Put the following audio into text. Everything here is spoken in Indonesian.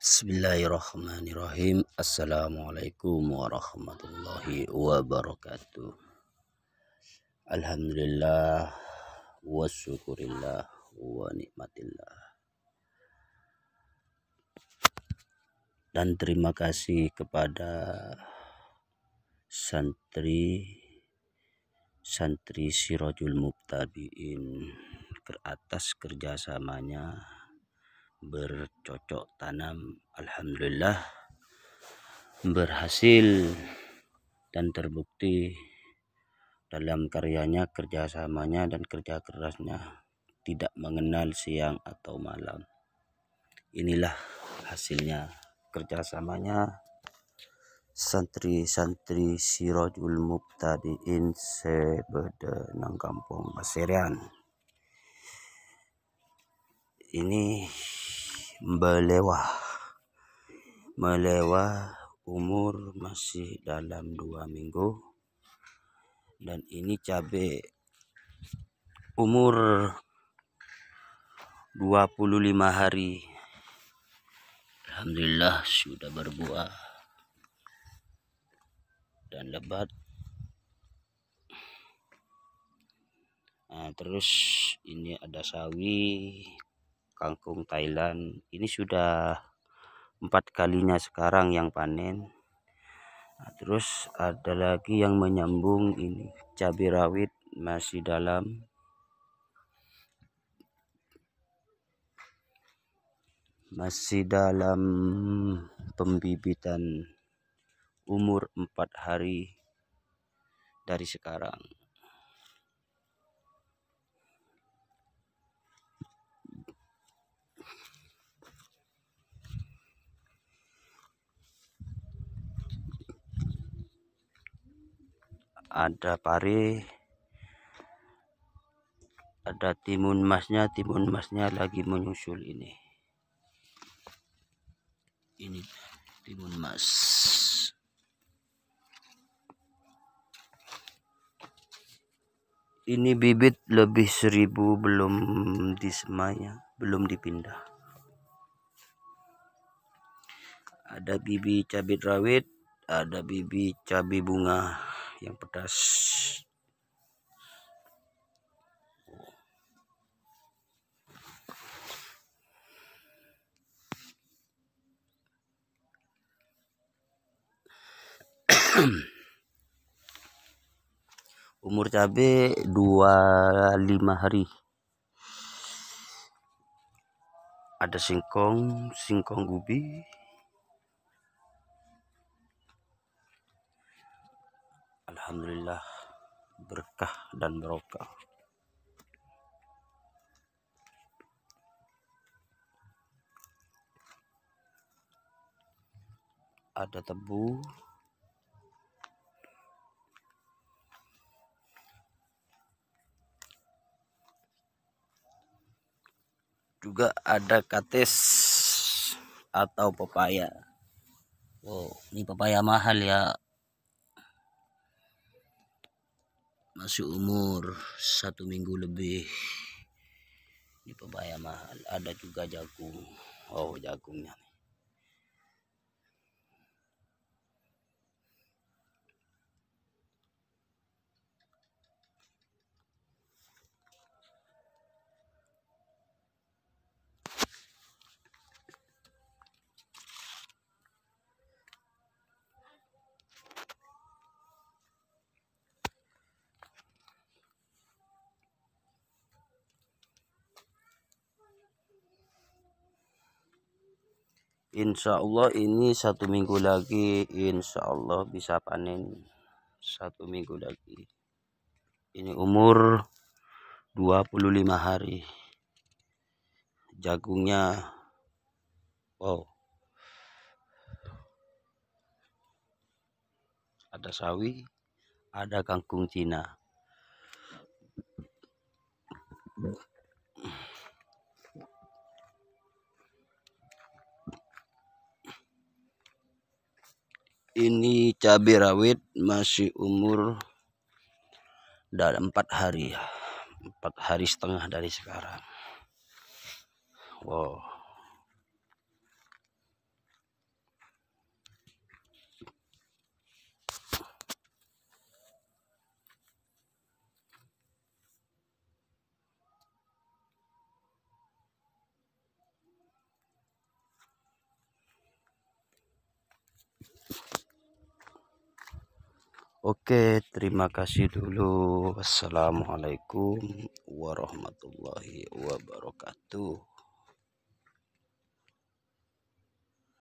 Bismillahirrahmanirrahim. Assalamualaikum warahmatullahi wabarakatuh. Alhamdulillah wa syukurillah wa nikmatillah. Dan terima kasih kepada santri santri Sirojul Muktabiin ke atas kerjasamanya bercocok tanam Alhamdulillah berhasil dan terbukti dalam karyanya kerjasamanya dan kerja kerasnya tidak mengenal siang atau malam inilah hasilnya kerjasamanya santri-santri Sirojul Mubtadiin nang Kampung Pasirian ini melewah melewah umur masih dalam dua minggu dan ini cabe umur 25 hari Alhamdulillah sudah berbuah dan lebat nah, terus ini ada sawi kangkung Thailand ini sudah empat kalinya sekarang yang panen nah, terus ada lagi yang menyambung ini cabai rawit masih dalam masih dalam pembibitan umur empat hari dari sekarang ada pare ada timun emasnya timun emasnya lagi menyusul ini ini timun emas ini bibit lebih seribu belum disemanya belum dipindah ada bibi cabai rawit ada bibi cabai bunga yang pedas umur cabe 25 hari ada singkong singkong gubi Alhamdulillah berkah dan barokah ada tebu juga ada kates atau pepaya. Wow, ini pepaya mahal ya. masih umur satu minggu lebih di pepaya mahal ada juga jagung oh jagungnya nih Insya Allah ini satu minggu lagi Insya Allah bisa panen satu minggu lagi ini umur 25 hari jagungnya wow ada sawi ada kangkung Cina ini cabai rawit masih umur dari empat hari ya. empat hari setengah dari sekarang wow Oke, terima kasih dulu. Wassalamualaikum warahmatullahi wabarakatuh.